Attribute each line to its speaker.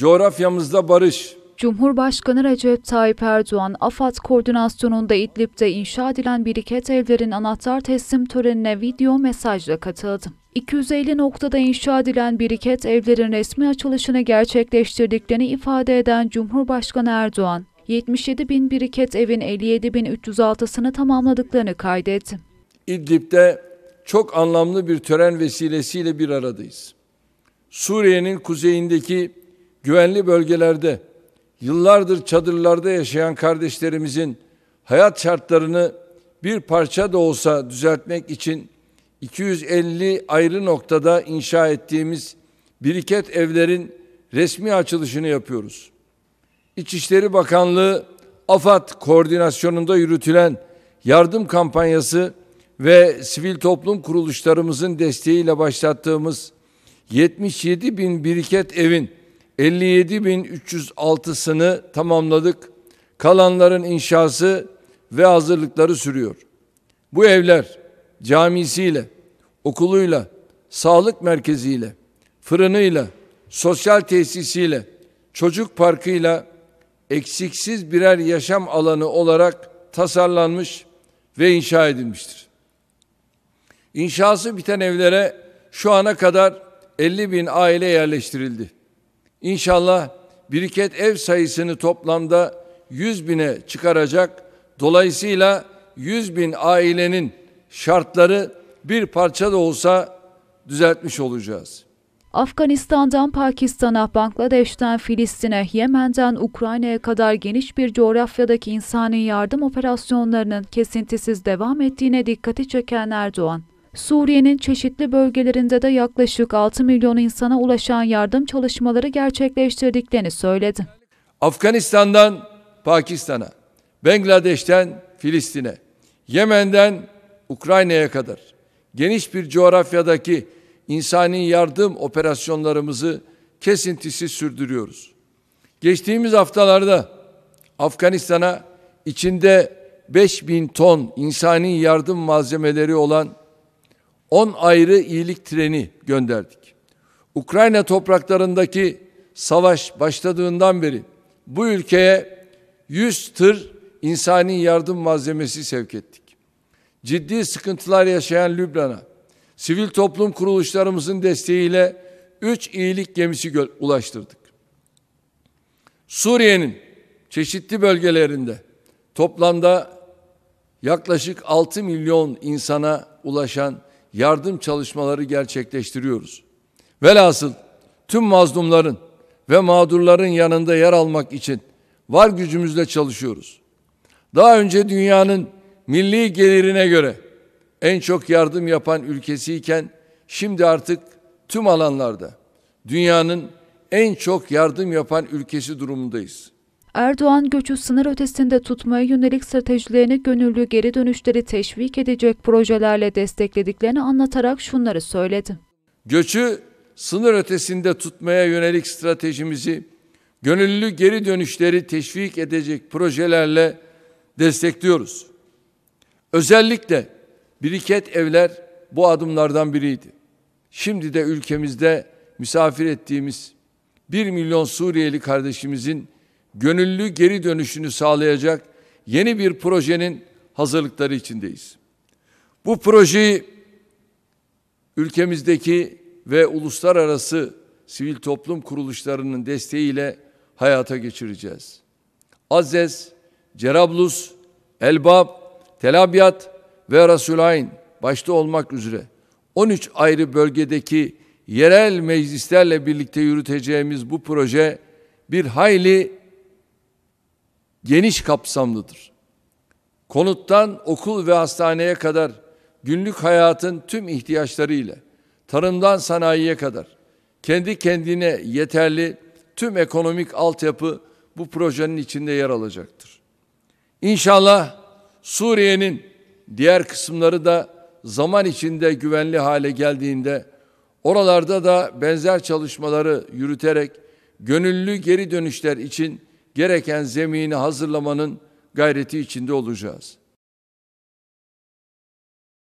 Speaker 1: Coğrafyamızda barış.
Speaker 2: Cumhurbaşkanı Recep Tayyip Erdoğan, AFAD koordinasyonunda İdlib'de inşa edilen biriket evlerin anahtar teslim törenine video mesajla katıldı. 250 noktada inşa edilen biriket evlerin resmi açılışını gerçekleştirdiklerini ifade eden Cumhurbaşkanı Erdoğan, 77 bin biriket evin 57 bin 306'sını tamamladıklarını kaydetti.
Speaker 1: İdlib'de çok anlamlı bir tören vesilesiyle bir aradayız. Suriye'nin kuzeyindeki güvenli bölgelerde yıllardır çadırlarda yaşayan kardeşlerimizin hayat şartlarını bir parça da olsa düzeltmek için 250 ayrı noktada inşa ettiğimiz biriket evlerin resmi açılışını yapıyoruz. İçişleri Bakanlığı AFAD koordinasyonunda yürütülen yardım kampanyası ve sivil toplum kuruluşlarımızın desteğiyle başlattığımız 77 bin biriket evin 57.306'sını tamamladık. Kalanların inşası ve hazırlıkları sürüyor. Bu evler camisiyle, okuluyla, sağlık merkeziyle, fırınıyla, sosyal tesisiyle, çocuk parkıyla eksiksiz birer yaşam alanı olarak tasarlanmış ve inşa edilmiştir. İnşası biten evlere şu ana kadar 50 bin aile yerleştirildi. İnşallah biriket ev sayısını toplamda 100 bine çıkaracak. Dolayısıyla 100 bin ailenin şartları bir parça da olsa düzeltmiş olacağız.
Speaker 2: Afganistan'dan Pakistan'a, Bangladeş'ten Filistin'e, Yemen'den Ukrayna'ya kadar geniş bir coğrafyadaki insani yardım operasyonlarının kesintisiz devam ettiğine dikkati çeken Erdoğan, Suriye'nin çeşitli bölgelerinde de yaklaşık 6 milyon insana ulaşan yardım çalışmaları gerçekleştirdiklerini söyledi.
Speaker 1: Afganistan'dan Pakistan'a, Bangladeş'ten Filistin'e, Yemen'den Ukrayna'ya kadar geniş bir coğrafyadaki insani yardım operasyonlarımızı kesintisiz sürdürüyoruz. Geçtiğimiz haftalarda Afganistan'a içinde 5000 ton insani yardım malzemeleri olan 10 ayrı iyilik treni gönderdik. Ukrayna topraklarındaki savaş başladığından beri bu ülkeye 100 tır insani yardım malzemesi sevk ettik. Ciddi sıkıntılar yaşayan Lübnan'a sivil toplum kuruluşlarımızın desteğiyle 3 iyilik gemisi ulaştırdık. Suriye'nin çeşitli bölgelerinde toplamda yaklaşık 6 milyon insana ulaşan yardım çalışmaları gerçekleştiriyoruz. Velhasıl tüm mazlumların ve mağdurların yanında yer almak için var gücümüzle çalışıyoruz. Daha önce dünyanın milli gelirine göre en çok yardım yapan ülkesiyken şimdi artık tüm alanlarda dünyanın en çok yardım yapan ülkesi durumundayız.
Speaker 2: Erdoğan göçü sınır ötesinde tutmaya yönelik stratejilerini gönüllü geri dönüşleri teşvik edecek projelerle desteklediklerini anlatarak şunları söyledi.
Speaker 1: Göçü sınır ötesinde tutmaya yönelik stratejimizi gönüllü geri dönüşleri teşvik edecek projelerle destekliyoruz. Özellikle biriket evler bu adımlardan biriydi. Şimdi de ülkemizde misafir ettiğimiz 1 milyon Suriyeli kardeşimizin gönüllü geri dönüşünü sağlayacak yeni bir projenin hazırlıkları içindeyiz. Bu projeyi ülkemizdeki ve uluslararası sivil toplum kuruluşlarının desteğiyle hayata geçireceğiz. Azzes, Cerablus, Elbab, Tel ve Rasulayn başta olmak üzere 13 ayrı bölgedeki yerel meclislerle birlikte yürüteceğimiz bu proje bir hayli geniş kapsamlıdır. Konuttan okul ve hastaneye kadar günlük hayatın tüm ihtiyaçları ile tarımdan sanayiye kadar kendi kendine yeterli tüm ekonomik altyapı bu projenin içinde yer alacaktır. İnşallah Suriye'nin diğer kısımları da zaman içinde güvenli hale geldiğinde oralarda da benzer çalışmaları yürüterek gönüllü geri dönüşler için gereken zemini hazırlamanın gayreti içinde olacağız.